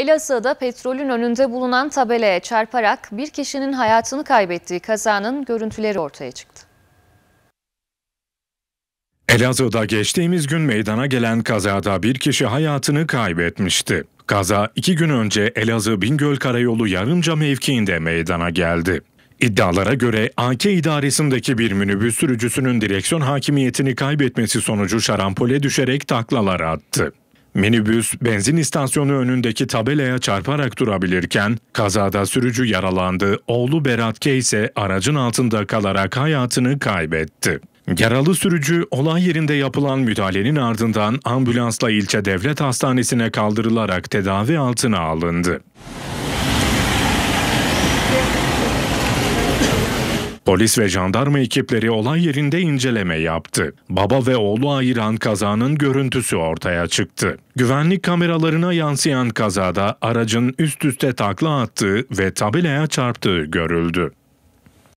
Elazığ'da petrolün önünde bulunan tabelaya çarparak bir kişinin hayatını kaybettiği kazanın görüntüleri ortaya çıktı. Elazığ'da geçtiğimiz gün meydana gelen kazada bir kişi hayatını kaybetmişti. Kaza iki gün önce Elazığ Bingöl Karayolu Yarımca mevkiinde meydana geldi. İddialara göre AK idaresindeki bir minibüs sürücüsünün direksiyon hakimiyetini kaybetmesi sonucu şarampole düşerek taklalar attı. Minibüs benzin istasyonu önündeki tabelaya çarparak durabilirken kazada sürücü yaralandı. Oğlu Berat K ise aracın altında kalarak hayatını kaybetti. Yaralı sürücü olay yerinde yapılan müdahalenin ardından ambulansla ilçe devlet hastanesine kaldırılarak tedavi altına alındı. Polis ve jandarma ekipleri olay yerinde inceleme yaptı. Baba ve oğlu ayıran kazanın görüntüsü ortaya çıktı. Güvenlik kameralarına yansıyan kazada aracın üst üste takla attığı ve tabelaya çarptığı görüldü.